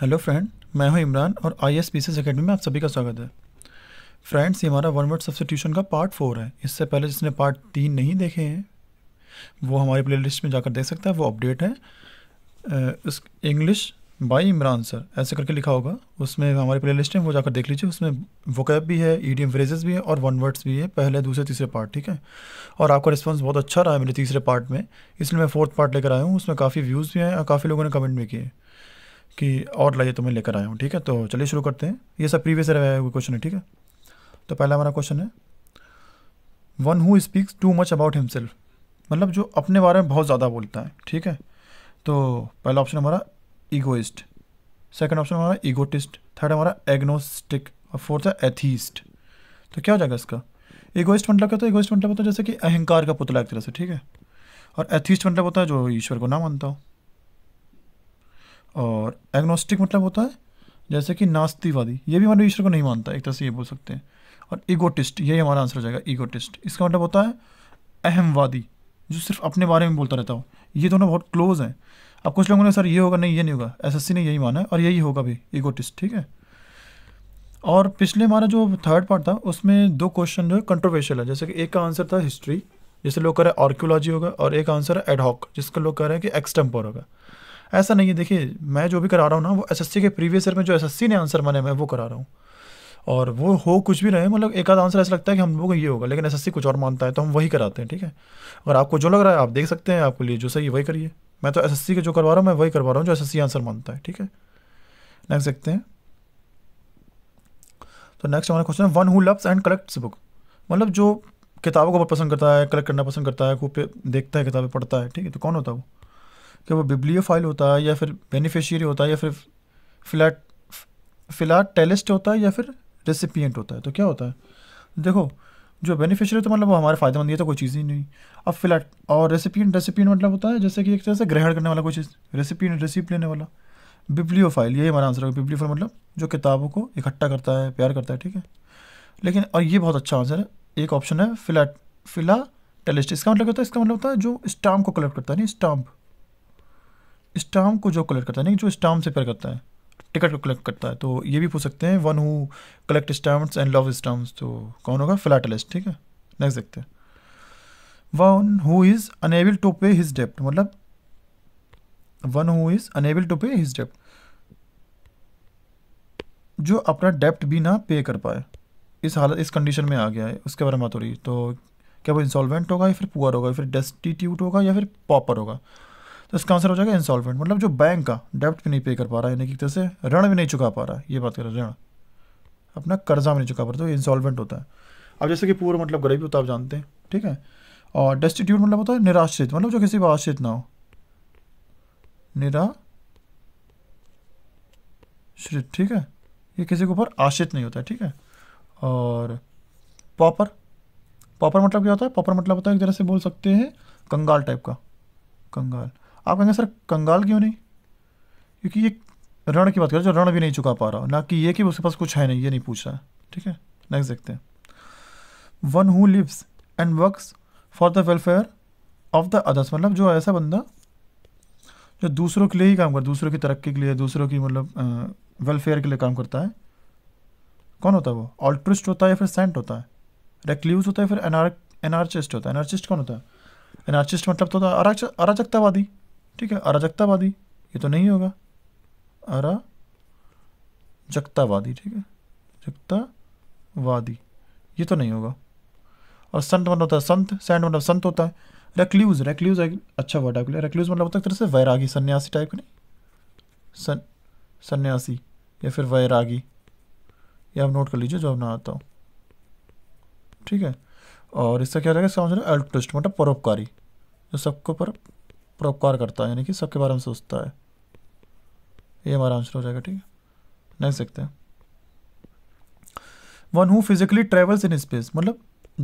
hello friend मैं हूं इमरान और आई एस पी अकेडमी में आप सभी का स्वागत है फ्रेंड्स ये हमारा वन वर्ड सब्सिट्यूशन का पार्ट फोर है इससे पहले जिसने पार्ट तीन नहीं देखे हैं वो हमारी प्लेलिस्ट में जाकर देख सकता है वो अपडेट है उस इंग्लिश बाई इमरान सर ऐसे करके लिखा होगा उसमें हमारी लिस्ट है वो जाकर देख लीजिए उसमें वोकैब भी है ई फ्रेजेस भी है और वन वर्ड्स भी है पहले दूसरे तीसरे पार्ट ठीक है और आपका रिस्पॉन्स बहुत अच्छा रहा है मेरे तीसरे पार्ट में इसलिए मैं फोर्थ पार्ट लेकर आया हूँ उसमें काफ़ी व्यूज़ भी हैं और काफ़ी लोगों ने कमेंट भी किए कि और लाइए तो मैं लेकर आया हूँ ठीक है तो चलिए शुरू करते हैं ये सब प्रीवियस क्वेश्चन है ठीक है तो पहला हमारा क्वेश्चन है one who speaks too much about himself मतलब जो अपने बारे में बहुत ज़्यादा बोलता है ठीक है तो पहला ऑप्शन हमारा ईगोइस्ट सेकेंड ऑप्शन हमारा ईगोटिस्ट थर्ड हमारा एग्नोस्टिक और फोर्थ है एथीस्ट तो क्या हो जाएगा इसका ईगोइस्ट मतलब क्या तो है ईगोइस्ट मतलब होता है जैसे कि अहंकार का पुतला एक तरह से ठीक है और एथीस्ट मतलब होता है जो ईश्वर को ना मानता हो और एग्नोस्टिक मतलब होता है जैसे कि नास्तिकवादी ये भी मतलब ईश्वर को नहीं मानता एक तरह से ये बोल सकते हैं और ईगोटिस्ट यही हमारा आंसर हो जाएगा ईगोटिस्ट इसका मतलब होता है अहमवादी जो सिर्फ अपने बारे में बोलता रहता हो ये दोनों बहुत क्लोज हैं अब कुछ लोगों ने सर ये होगा नहीं ये नहीं होगा एसएससी ने यही माना है और यही होगा भी ईगोटिस्ट ठीक है और पिछले हमारा जो थर्ड पार्ट था उसमें दो क्वेश्चन जो कंट्रोवर्शियल है जैसे कि एक का आंसर था हिस्ट्री जिसे लोग कह रहे हैं आर्क्योलॉजी होगा और एक आंसर है एडहॉक जिसका लोग कह रहे हैं कि एक्सटेम्पर होगा ऐसा नहीं है देखिए मैं जो भी करा रहा हूँ ना वो एसएससी के प्रीवियस ईयर में जो एसएससी ने आंसर माने मैं वो करा रहा हूँ और वो हो कुछ भी रहे मतलब एक आध आंसर ऐसा लगता है कि हम लोगों को ये होगा लेकिन एसएससी कुछ और मानता है तो हम वही कराते हैं ठीक है अगर आपको जो लग रहा है आप देख सकते हैं आपके लिए जो सही वही करिए मैं तो एसएससी के जो करवा रहा हूँ मैं वही करवा रहा हूँ जो एसएससी आंसर मानता है ठीक है नेक्स्ट देखते हैं तो नेक्स्ट हमारा क्वेश्चन है one who loves and collects book मतलब जो किताबों को पसंद करता है कलेक्ट करना पसंद करता है खूब देखता है किताबें पढ़ता है ठीक है तो कौन होता है वो कि वो फाइल होता है या फिर बेनिफिशियरी होता है या फिर फिलाट टेलिस्ट होता है या फिर रेसिपियंट होता है तो क्या होता है देखो जो बेनिफिशियरी तो मतलब वो हमारे फ़ायदेमंद है तो कोई चीज़ ही नहीं अब फिलहाल और रेसिपियन रेसिपियन मतलब होता है जैसे कि एक तरह से ग्रहण करने वाला कोई चीज़ रेसिपियन रेसिप लेने वाला फाइल यही हमारा आंसर होगा फाइल मतलब जो किताबों को इकट्ठा करता है प्यार करता है ठीक है लेकिन और ये बहुत अच्छा आंसर है एक ऑप्शन है फिला फिला टेलिस्ट इसका मतलब होता है इसका मतलब होता है जो स्टाम्प को कलेक्ट करता है नहीं स्टाम्प स्टाम को जो कलेक्ट करता है नहीं जो स्टाम से प्यार करता है टिकट को कलेक्ट करता है तो ये भी पूछ सकते हैं one who collect stamps and love stamps तो कौन होगा फ्लैटलिस्ट ठीक है नेक्स्ट देखते हैं one who is unable to pay his डेप्ट मतलब one who is unable to pay his डेप्ट जो अपना डेप्ट भी ना पे कर पाए इस हालत इस कंडीशन में आ गया है उसके बारे में बात हो रही है तो क्या वो इंसॉल्वेंट होगा या फिर पुअर होगा या फिर डेस्टिट्यूट होगा या फिर पॉपर होगा तो इसका आंसर हो जाएगा इंसॉल्वेंट मतलब जो बैंक का डेप्ट भी नहीं पे कर पा रहा है यानी कि तरह से ऋण भी नहीं चुका पा रहा है ये बात कर ऋण अपना कर्जा भी नहीं चुका पा रहा तो इंसॉल्वेंट होता है अब जैसे कि पूर्व मतलब गरीबी होता है आप जानते हैं ठीक है और डेस्टिट्यूट मतलब होता है निराश्रित मतलब जो किसी पर आश्रित ना हो निराश्रित ठीक है ये किसी के ऊपर आश्रित नहीं होता है ठीक है और पॉपर पॉपर मतलब क्या होता है पॉपर मतलब होता है एक तरह से बोल सकते हैं कंगाल टाइप का कंगाल आप कहेंगे सर कंगाल क्यों नहीं क्योंकि ये ऋण की बात करें जो ऋण भी नहीं चुका पा रहा ना कि ये कि उसके पास कुछ है नहीं ये नहीं पूछ रहा है ठीक है नेक्स्ट देखते हैं one who lives and works for the welfare of the others मतलब जो ऐसा बंदा जो दूसरों के लिए ही काम करता है दूसरों की तरक्की के लिए दूसरों की मतलब वेलफेयर के लिए काम करता है कौन होता है वो ऑल्ट्रिस्ट होता है या फिर सेंट होता है रेक्ल्यूज होता है फिर एनार एनार्चिस्ट होता है एनार्चिस्ट कौन होता है एनार्चिस्ट मतलब तो होता है अराचकतावादी ठीक है अराजकतावादी ये तो नहीं होगा अरा जगतावादी ठीक है जगतावादी ये तो नहीं होगा और संत मतलब होता है संत सैंड मतलब संत होता है रेक्ल्यूज रेक्ल्यूज अच्छा वर्ड आपके लिए रेक्ल्यूज मतलब होता है तरह से वैरागी सन्यासी टाइप नहीं सन सन्यासी या फिर वैरागी ये आप नोट कर लीजिए जो अब ना आता हूँ ठीक है और इसका क्या जाएगा इसका है अल्टुस्ट मतलब परोपकारी जो सबको पर परोपकार करता है यानी कि सबके बारे में सोचता है ये हमारा आंसर हो जाएगा ठीक है नेक्स्ट देखते हैं one who physically travels in space मतलब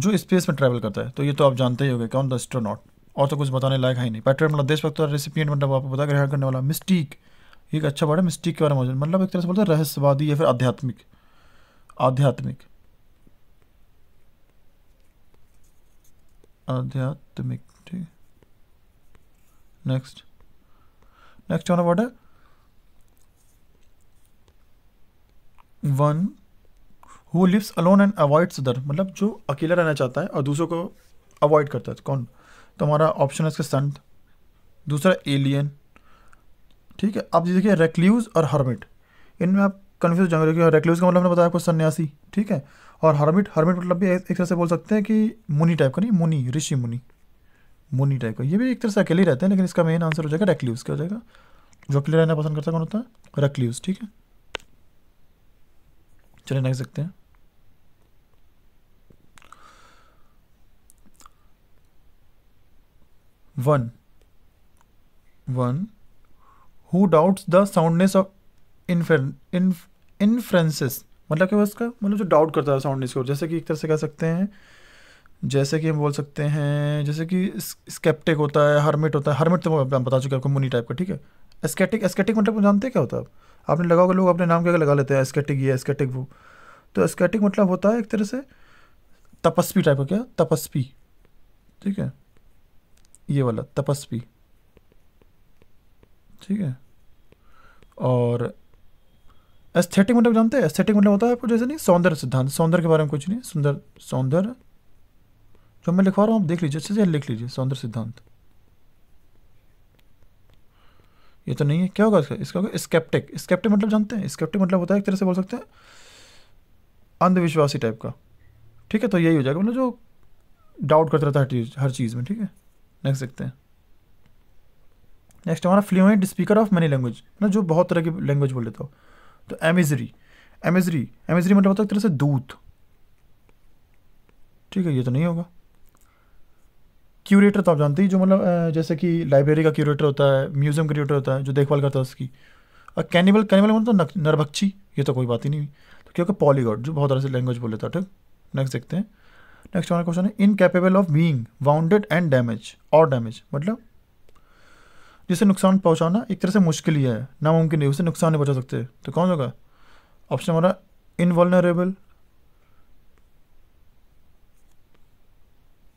जो स्पेस में ट्रेवल करता है तो ये तो आप जानते ही हो गए कौन द एस्ट्रोनॉट और तो कुछ बताने लायक है ही नहीं पैटर्न मतलब देशभक्त और रेसिपियंट मतलब आपको पता ग्रहण करने वाला मिस्टीक एक अच्छा वर्ड है मिस्टीक के बारे में मतलब एक तरह से बोलते हैं रहस्यवादी या फिर आध्यात्मिक आध्यात्मिक आध्यात्मिक next next one about है one who lives alone and avoids other मतलब जो अकेला रहना चाहता है और दूसरों को अवॉइड करता है तो कौन तो हमारा ऑप्शन है इसका संत दूसरा एलियन ठीक है आप देखिए रेक्ल्यूज और हर्मिट इनमें आप कन्फ्यूज जाएंगे क्योंकि रेक्ल्यूज का मतलब हमने बताया आपको सन्यासी ठीक है और हर्मिट हर्मिट मतलब भी एक तरह से बोल सकते हैं कि मुनि टाइप का नहीं मुनि ऋषि मुनि मोनी टाइप का ये भी एक तरह से अकेले रहते हैं लेकिन इसका मेन आंसर हो जाएगा रेक्ल्यूज क्या हो जाएगा जो अकेले रहना पसंद करता है कौन होता है रेक्ल्यूज ठीक है चलिए नेक्स्ट देखते हैं one one who doubts the soundness of inferences मतलब क्या उसका मतलब जो डाउट करता है साउंडनेस को जैसे कि एक तरह से कह सकते हैं जैसे कि हम बोल सकते हैं जैसे कि स्केप्टिक होता है हर्मिट होता है हर्मिट तो मैं बता चुके आपको मुनी टाइप का ठीक है एस्केटिक एस्केटिक मतलब जानते हैं क्या होता है आपने लगा होगा लोग अपने नाम क्या लगा लेते हैं एस्केटिक ये एस्केटिक वो तो एस्केटिक मतलब होता है एक तरह से तपस्वी टाइप का क्या तपस्वी ठीक है ये वाला तपस्वी ठीक है और एस्थेटिक मतलब जानते हैं एस्थेटिक मतलब होता है आपको जैसे नहीं सौंदर्य सिद्धांत सौंदर्य के बारे में कुछ नहीं सुंदर सौंदर्य जो तो मैं लिखवा रहा हूँ आप देख लीजिए अच्छे से लिख लीजिए सौंदर्य सिद्धांत ये तो नहीं है क्या होगा इसका इसका होगा स्केप्टिक स्केप्टिक मतलब जानते हैं स्केप्टिक मतलब होता है एक तरह से बोल सकते हैं अंधविश्वासी टाइप का ठीक है तो यही हो जाएगा मतलब जो डाउट करता रहता है हर चीज़ हर चीज़ में ठीक है नेक्स्ट देखते हैं नेक्स्ट हमारा fluent speaker of many language ना जो बहुत तरह की लैंग्वेज बोल लेता हो तो एमेजरी एमेजरी एमेजरी मतलब होता है एक तरह से दूत ठीक है ये तो नहीं होगा क्यूरेटर तो आप जानते ही जो मतलब जैसे कि लाइब्रेरी का क्यूरेटर होता है म्यूजियम क्यूरेटर होता है जो देखभाल करता है उसकी और कैनिबल कैनिबल मतलब तो नरभक्षी ये तो कोई बात ही नहीं तो क्योंकि पॉलीगॉड जो बहुत तरह से लैंग्वेज बोल लेता ठीक नेक्स्ट देखते हैं नेक्स्ट हमारा क्वेश्चन है incapable of being wounded and damage और डैमेज मतलब जिसे नुकसान पहुंचाना एक तरह से मुश्किल ही है नामुमकिन है उसे नुकसान नहीं पहुंचा सकते तो कौन होगा ऑप्शन हमारा इनवॉलरेबल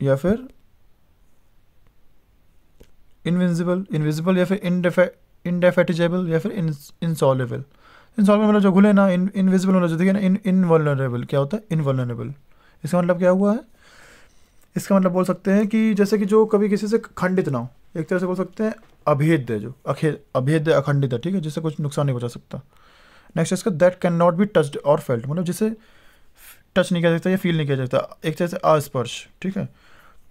या फिर इनविजिबल इनविजिबल या फिर इनडेफेटिजेबल या फिर इंसॉलेबल इंसॉल्वेबल मतलब जो घुले ना इन इनविजिबल मतलब जो देखिए ना इन क्या होता है इनवलनरेबल इसका मतलब क्या हुआ है इसका मतलब बोल सकते हैं कि जैसे कि जो कभी किसी से खंडित ना हो एक तरह से बोल सकते हैं अभेद्य जो अखे अखंडित है ठीक है जिससे कुछ नुकसान नहीं पहुँचा सकता नेक्स्ट इसका that can not be touched और फेल्ट मतलब जिसे टच नहीं किया सकता या फील नहीं किया सकता एक तरह से अस्पर्श ठीक है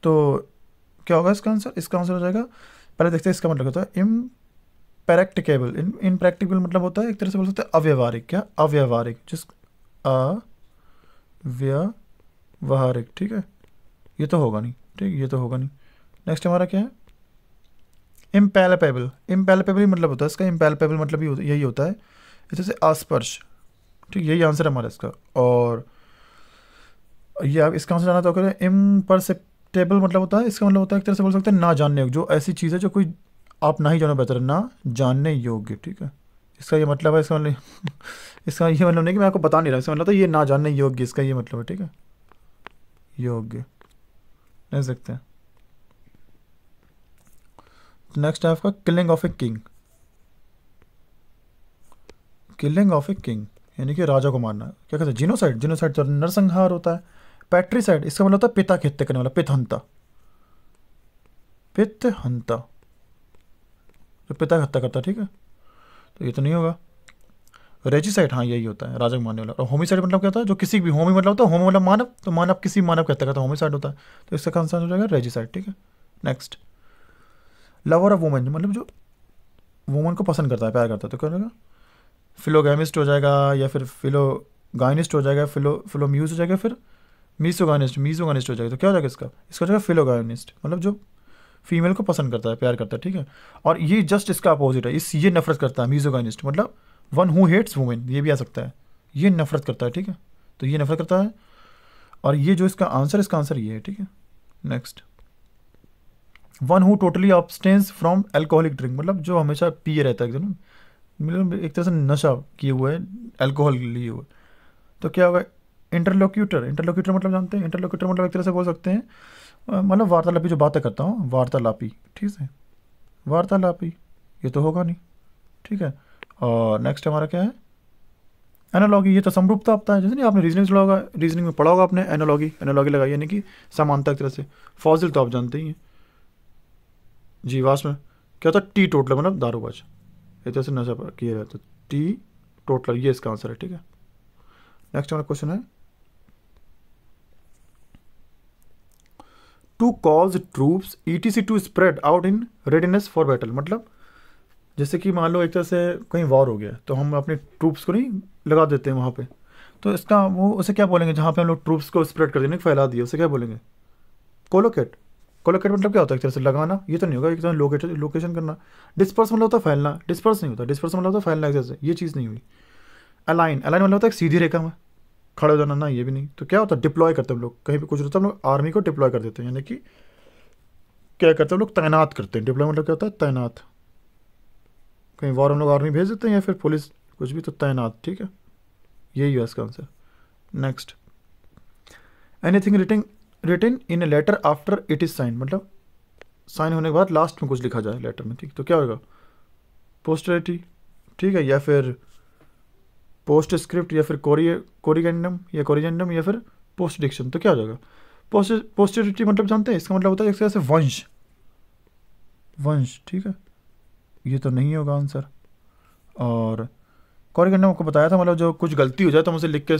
तो क्या होगा इसका आंसर इसका आंसर हो जाएगा पहले देखते हैं इसका मतलब होता है इम प्रैक्टिकेबल इन इनप्रैक्टिकल मतलब होता है एक तरह से बोल सकते हैं अव्यवहारिक क्या अव्यवहारिक जिस अव्यवहारिक ठीक है ये तो होगा नहीं ठीक ये तो होगा नहीं नेक्स्ट हमारा क्या है इम्पेलपेबल इम्पेलपेबल मतलब होता है इसका इम्पेलपेबल मतलब यही होता है इस से अस्पर्श ठीक यही आंसर हमारा इसका और ये आप इसका आंसर जाना तो करें इम्परसेप टेबल मतलब होता है इसका मतलब होता है एक तरह से बोल सकते हैं ना जानने योग्य जो ऐसी चीज़ है जो कोई आप ना ही जानो बेहतर है ना जानने योग्य ठीक है इसका ये मतलब है इसका मतलब इसका ये मतलब नहीं कि मैं आपको बता नहीं रहा इसका मतलब तो ये ना जानने योग्य इसका ये मतलब है ठीक है योग्य नहीं सकते नेक्स्ट है आपका killing of a king killing of a king यानी कि राजा को मारना क्या कहते हैं जिनोसाइड जिनोसाइड तो नरसंहार होता है पैट्रीसाइड इसका मतलब होता है पिता की हत्या करने वाला पितहंता पितहंता जो पिता की हत्या करता है ठीक है तो ये तो नहीं होगा रेजिसाइड हाँ यही होता है राजा मानने वाला और होमिसाइड मतलब क्या होता है जो किसी भी होमी मतलब होता है होम मतलब मानव तो मानव किसी मानव की हत्या करता है होमिसाइड होता है तो इसका आंसर हो जाएगा रेजिसाइड ठीक है नेक्स्ट लवर ऑफ वुमेन मतलब जो वुमेन को पसंद करता है प्यार करता है तो क्या होगा फिलोगेमिस्ट हो जाएगा या फिर फिलो गाइनिस्ट हो जाएगा फिलो फिलोम्यूज हो जाएगा फिर मीसोगानिस्ट मीसोगानिस्ट हो जाएगा तो क्या हो जाएगा इसका इसका जाएगा फिलोगानिस्ट मतलब जो फीमेल को पसंद करता है प्यार करता है ठीक है और ये जस्ट इसका अपोजिट है इस ये नफरत करता है मीजोगानिस्ट मतलब वन हु हेट्स वुमेन ये भी आ सकता है ये नफरत करता है ठीक है तो ये नफरत करता है और ये जो इसका आंसर इसका आंसर ये है ठीक है next one who totally abstains from alcoholic drink मतलब जो हमेशा पिए रहता है एकदम मतलब एक तरह से नशा किए हुए है एल्कोहल लिए हुए तो क्या होगा इंटरलोक्यूटर इंटरलोक्यूटर मतलब जानते हैं इंटरलोक्यूटर मतलब एक तरह से बोल सकते हैं मतलब वार्तालापी जो बातें करता हूँ वार्तालापी ठीक है वार्तालापी ये तो होगा नहीं ठीक है और नेक्स्ट हमारा क्या है एनोलॉगी ये तो समरूपता आपता है जैसे नहीं आपने रीजनिंग चला होगा रीजनिंग में पढ़ा होगा आपने एनोलॉगी एनोलॉगी लगाई यानी कि समानता एक तरह से फॉजिल तो आप जानते ही हैं जी वास में क्या होता है टी टोटल मतलब दारूबाज एक तरह से नशा किया जाता है टी टोटल ये इसका आंसर है ठीक है नेक्स्ट हमारा क्वेश्चन है cause troops ETC to spread out in readiness for battle मतलब जैसे कि मान लो एक तरह से कहीं वॉर हो गया तो हम अपने ट्रूप्स को नहीं लगा देते हैं वहाँ पे तो इसका वो उसे क्या बोलेंगे जहाँ पे हम लोग ट्रूप्स को स्प्रेड कर देने फैला दिया उसे क्या बोलेंगे कोलोकेट कोलोकेट मतलब क्या होता है एक तरह से लगाना ये तो नहीं होगा एक तरह लोकेट लोकेशन करना डिस्पर्स मतलब होता है फैलना डिस्पर्स नहीं होता डिस्पर्स मतलब होता है फैलना एक तरह से ये चीज़ नहीं हुई अलाइन अलाइन मतलब होता है एक सीधी रेखा में खड़े हो जाना ना ये भी नहीं तो क्या होता है डिप्लॉय करते हम लोग कहीं भी कुछ होता है हम लोग आर्मी को डिप्लॉय कर देते हैं यानी कि क्या करते हैं हम लोग तैनात करते हैं डिप्लॉय मतलब क्या होता है तैनात कहीं वॉर हम लोग आर्मी भेज देते हैं या फिर पुलिस कुछ भी तो तैनात ठीक है यही है इसका answer next anything writing return in a letter after it is sign मतलब साइन होने के बाद लास्ट में कुछ लिखा जाए लेटर में ठीक तो क्या होगा पोस्टरिटी ठीक है या फिर पोस्ट स्क्रिप्ट या फिर कोरिगेंडम या कोरिजेंडम या फिर पोस्ट डिक्शन तो क्या हो जाएगा पोस्ट पोस्टिटी मतलब जानते हैं इसका मतलब होता है एक तरह से वंश वंश ठीक है ये तो नहीं होगा आंसर और कोरिगेंडम आपको बताया था मतलब जो कुछ गलती हो जाए तो हम उसे लिख के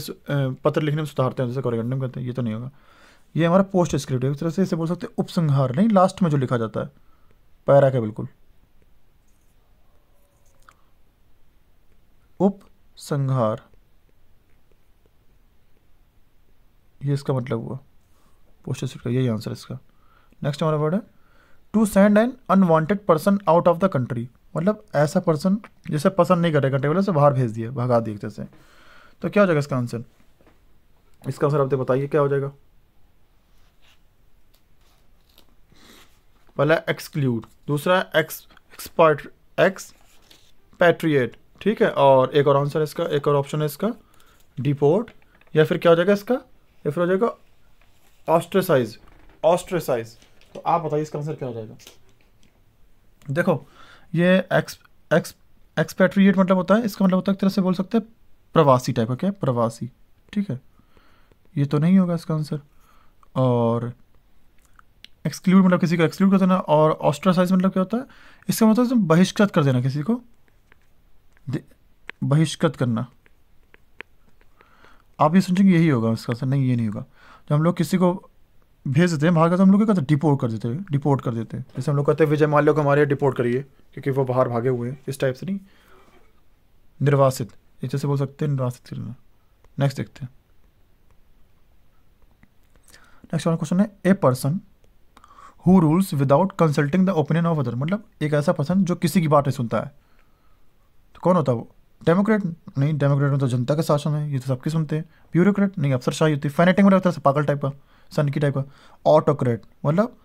पत्र लिखने में सुधारते हैं जैसे कोरिगेंडम कहते हैं ये तो नहीं होगा ये हमारा पोस्ट स्क्रिप्ट है एक तरह से इसे बोल सकते हैं उपसंहार नहीं लास्ट में जो लिखा जाता है पैरा के बिल्कुल उप संहार ये इसका मतलब हुआ पोस्टर सीट का यही आंसर इसका नेक्स्ट हमारा वर्ड है to send an unwanted person out of the country मतलब ऐसा पर्सन जिसे पसंद नहीं कर रहे कंट्री वाले बाहर भेज दिया भगा दिया जैसे तो क्या हो जाएगा इसका आंसर इसका आंसर आप बताइए क्या हो जाएगा पहला एक्सक्लूड दूसरा एक्स एक्सपर्ट एक्स पैट्रिएट ठीक है और एक और आंसर इसका एक और ऑप्शन है इसका डिपोर्ट या फिर क्या हो जाएगा इसका या फिर हो जाएगा ऑस्ट्रेसाइज ऑस्ट्रेसाइज तो आप बताइए इसका आंसर क्या हो जाएगा देखो ये एक्स एक्स एक्सपैट्रिएट मतलब होता है इसका मतलब होता है एक तरह से बोल सकते हैं प्रवासी टाइप का क्या प्रवासी ठीक है ये तो नहीं होगा इसका आंसर और एक्सक्लूड मतलब किसी को एक्सक्लूड कर देना और ऑस्ट्रासाइज मतलब क्या होता है इसका मतलब बहिष्कृत कर देना किसी को बहिष्कृत करना आप ये सोचेंगे यही होगा इसका सर नहीं ये नहीं होगा जब हम लोग किसी को भेज देते हैं बाहर का तो हम लोग क्या हैं डिपोर्ट कर देते हैं डिपोर्ट कर देते हैं जैसे हम लोग कहते हैं विजय माल्या को हमारे डिपोर्ट करिए क्योंकि वो बाहर भागे हुए हैं इस टाइप से नहीं निर्वासित इस जैसे बोल सकते हैं निर्वासित करना नेक्स्ट देखते हैं नेक्स्ट वाला क्वेश्चन है a person who rules without consulting the opinion of other मतलब एक ऐसा पर्सन जो किसी की बात नहीं सुनता है कौन होता वो डेमोक्रेट नहीं डेमोक्रेट में तो जनता का शासन है ये तो सबकी सुनते हैं ब्यूरोक्रेट नहीं अफसर शाही होती है फैनेटिक में रहता है पागल टाइप का सनकी टाइप का ऑटोक्रेट मतलब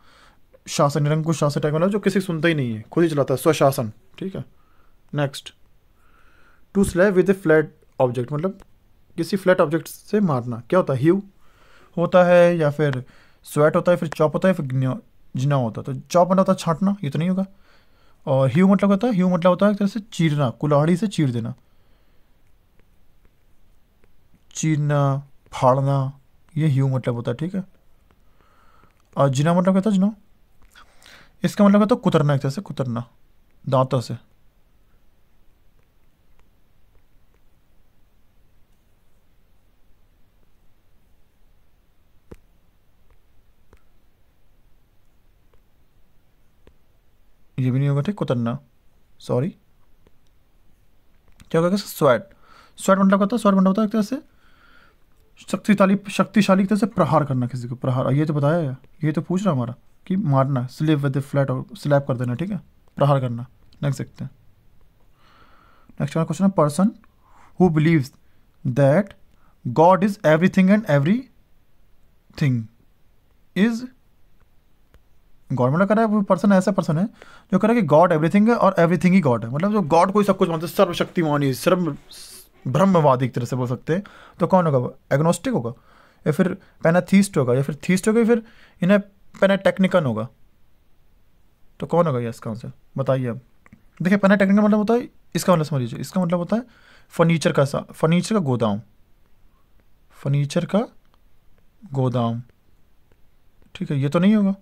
शासन निरंकुश शासन टाइप मतलब जो किसी सुनता ही नहीं है खुद ही चलाता है स्वशासन ठीक है next to slap with a flat object मतलब किसी फ्लैट ऑब्जेक्ट से मारना क्या होता है ह्यू होता है या फिर स्वेट होता है फिर चॉप होता है फिर जिना होता है तो चॉप मतलब होता है छाटना ये तो नहीं होगा और ह्यू मतलब होता है ह्यू मतलब होता है एक तरह से चीरना कुल्हाड़ी से चीर देना चीरना फाड़ना ये ह्यू मतलब होता है ठीक है और जिना मतलब कहता है जिना इसका मतलब कहता है कुतरना एक तरह से कुतरना दांतों से बोलते हैं सॉरी क्या होगा स्वैट स्वैट मतलब होता है स्वेट मतलब होता है एक तरह से शक्तिशाली शक्तिशाली तरह से प्रहार करना किसी को प्रहार ये तो बताया ये तो पूछ रहा हमारा कि मारना स्लिप विद फ्लैट और स्लैप कर देना ठीक है प्रहार करना नेक्स्ट देखते हैं नेक्स्ट हमारा क्वेश्चन है person who believes that God is everything and everything is government मतलब का कह रहा है वो पर्सन ऐसा पर्सन है जो कह रहा है कि गॉड एवरीथिंग है और एवरीथिंग ही गॉड है मतलब जो गॉड कोई सब कुछ मानते हैं सर्वशक्तिमान ही सर्व ब्रह्मवादी एक तरह से बोल सकते हैं तो कौन होगा वो एग्नोस्टिक होगा या फिर पैनाथीस्ट होगा या फिर थीस्ट होगा या फिर इन्हें पेनाटेक्निकन होगा तो कौन होगा ये इसका आंसर बताइए आप देखिए पेनाटेक्निकन मतलब होता है इसका मतलब समझ लीजिए इसका मतलब होता है फर्नीचर का सा फर्नीचर का गोदाम फर्नीचर का गोदाम ठीक है ये तो नहीं होगा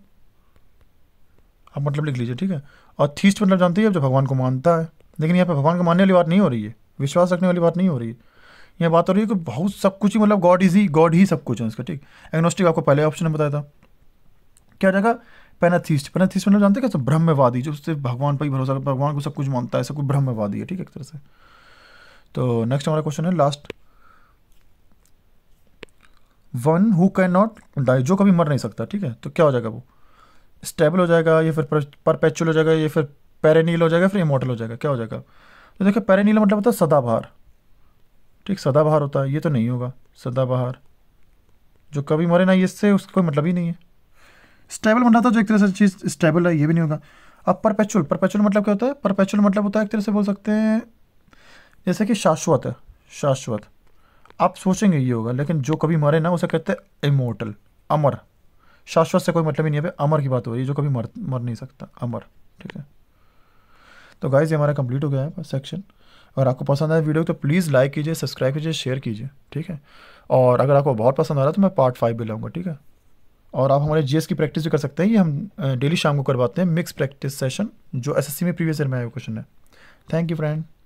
आप मतलब लिख लीजिए ठीक है और थीस्ट मतलब जानते हैं जो भगवान को मानता है लेकिन यहाँ पर भगवान को मानने वाली बात नहीं हो रही है विश्वास रखने वाली बात नहीं हो रही है यहाँ बात हो रही है कि बहुत सब कुछ ही मतलब गॉड इज ही गॉड ही सब कुछ है इसका ठीक एग्नोस्टिक आपको पहले ऑप्शन में बताया था क्या हो जाएगा पैनाथीस्ट पैनाथीस्ट मतलब जानते हैं ब्रह्मवादी जो सिर्फ भगवान पर ही भरोसा भगवान को सब कुछ मानता है सब कुछ ब्रह्मवादी है ठीक है एक तरह से तो नेक्स्ट हमारा क्वेश्चन है last one who can not die जो कभी मर नहीं सकता ठीक है तो क्या हो जाएगा वो स्टेबल हो जाएगा या फिर परपेचुअल हो जाएगा या फिर पेरेनील हो जाएगा फिर इमोटल हो जाएगा क्या हो जाएगा तो देखिए पेरेनील मतलब होता है सदाबहार ठीक सदाबहार होता है ये तो नहीं होगा सदाबहार जो कभी मरे ना इससे उसका कोई मतलब ही नहीं है स्टेबल मतलब तो जो एक तरह से चीज़ स्टेबल है ये भी नहीं होगा अब परपेचुअल परपेचुअल मतलब क्या होता है परपेचुअल मतलब होता है एक तरह से बोल सकते हैं जैसे कि शाश्वत है शाश्वत आप सोचेंगे ये होगा लेकिन जो कभी मरे ना उसे कहते हैं इमोटल अमर शाश्वत से कोई मतलब ही नहीं है अमर की बात हो रही है जो कभी मर मर नहीं सकता अमर ठीक है तो गाइज ये हमारा कंप्लीट हो गया है सेक्शन अगर आपको पसंद आया वीडियो तो प्लीज़ लाइक कीजिए सब्सक्राइब कीजिए शेयर कीजिए ठीक है और अगर आपको बहुत पसंद आ रहा है तो मैं पार्ट फाइव भी लाऊंगा ठीक है और आप हमारे जीएस की प्रैक्टिस भी कर सकते हैं ये हम डेली शाम को करवाते हैं मिक्स प्रैक्टिस सेशन जो एसएससी में प्रीवियस ईयर में आया क्वेश्चन है थैंक यू फ्रेंड